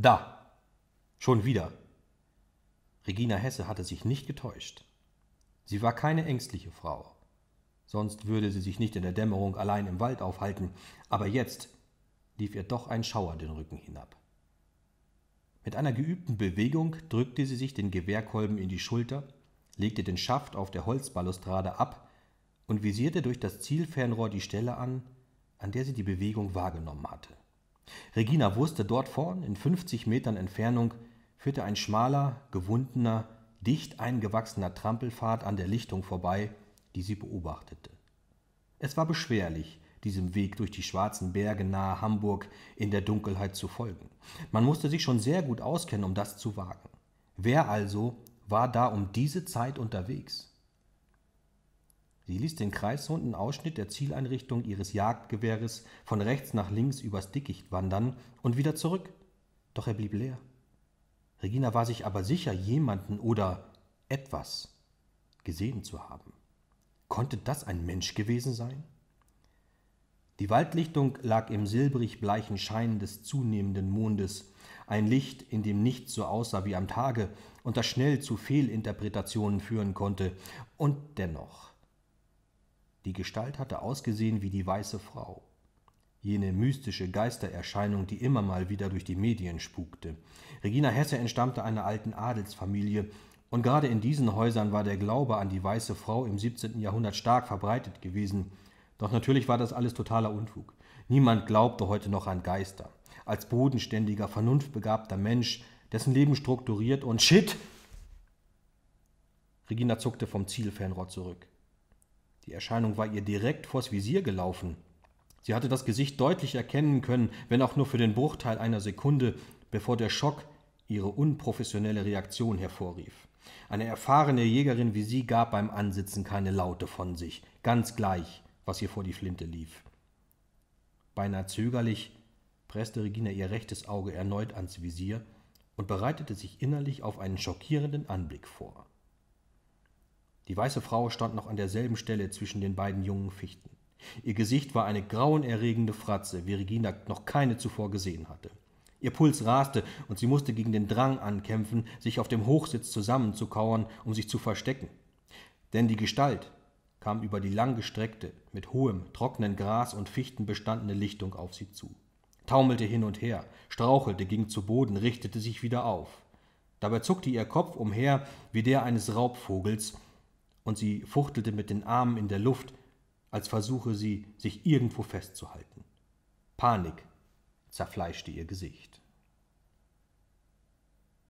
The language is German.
Da. Schon wieder. Regina Hesse hatte sich nicht getäuscht. Sie war keine ängstliche Frau. Sonst würde sie sich nicht in der Dämmerung allein im Wald aufhalten, aber jetzt lief ihr doch ein Schauer den Rücken hinab. Mit einer geübten Bewegung drückte sie sich den Gewehrkolben in die Schulter, legte den Schaft auf der Holzbalustrade ab und visierte durch das Zielfernrohr die Stelle an, an der sie die Bewegung wahrgenommen hatte. Regina wusste, dort vorn, in 50 Metern Entfernung, führte ein schmaler, gewundener, dicht eingewachsener Trampelpfad an der Lichtung vorbei, die sie beobachtete. Es war beschwerlich, diesem Weg durch die schwarzen Berge nahe Hamburg in der Dunkelheit zu folgen. Man musste sich schon sehr gut auskennen, um das zu wagen. Wer also war da um diese Zeit unterwegs? Sie ließ den Kreishunden Ausschnitt der Zieleinrichtung ihres Jagdgewehres von rechts nach links übers Dickicht wandern und wieder zurück. Doch er blieb leer. Regina war sich aber sicher, jemanden oder etwas gesehen zu haben. Konnte das ein Mensch gewesen sein? Die Waldlichtung lag im silbrig bleichen Schein des zunehmenden Mondes, ein Licht, in dem nichts so aussah wie am Tage und das schnell zu Fehlinterpretationen führen konnte. Und dennoch, die Gestalt hatte ausgesehen wie die Weiße Frau. Jene mystische Geistererscheinung, die immer mal wieder durch die Medien spukte. Regina Hesse entstammte einer alten Adelsfamilie, und gerade in diesen Häusern war der Glaube an die Weiße Frau im 17. Jahrhundert stark verbreitet gewesen. Doch natürlich war das alles totaler Unfug. Niemand glaubte heute noch an Geister. Als bodenständiger, vernunftbegabter Mensch, dessen Leben strukturiert und Shit! Regina zuckte vom Zielfernrohr zurück. Die Erscheinung war ihr direkt vors Visier gelaufen. Sie hatte das Gesicht deutlich erkennen können, wenn auch nur für den Bruchteil einer Sekunde, bevor der Schock ihre unprofessionelle Reaktion hervorrief. Eine erfahrene Jägerin wie sie gab beim Ansitzen keine Laute von sich, ganz gleich, was ihr vor die Flinte lief. Beinahe zögerlich presste Regina ihr rechtes Auge erneut ans Visier und bereitete sich innerlich auf einen schockierenden Anblick vor. Die weiße Frau stand noch an derselben Stelle zwischen den beiden jungen Fichten. Ihr Gesicht war eine grauenerregende Fratze, wie Regina noch keine zuvor gesehen hatte. Ihr Puls raste und sie musste gegen den Drang ankämpfen, sich auf dem Hochsitz zusammenzukauern, um sich zu verstecken. Denn die Gestalt kam über die langgestreckte, mit hohem, trockenen Gras und Fichten bestandene Lichtung auf sie zu. Taumelte hin und her, strauchelte, ging zu Boden, richtete sich wieder auf. Dabei zuckte ihr Kopf umher wie der eines Raubvogels, und sie fuchtelte mit den Armen in der Luft, als versuche sie, sich irgendwo festzuhalten. Panik zerfleischte ihr Gesicht.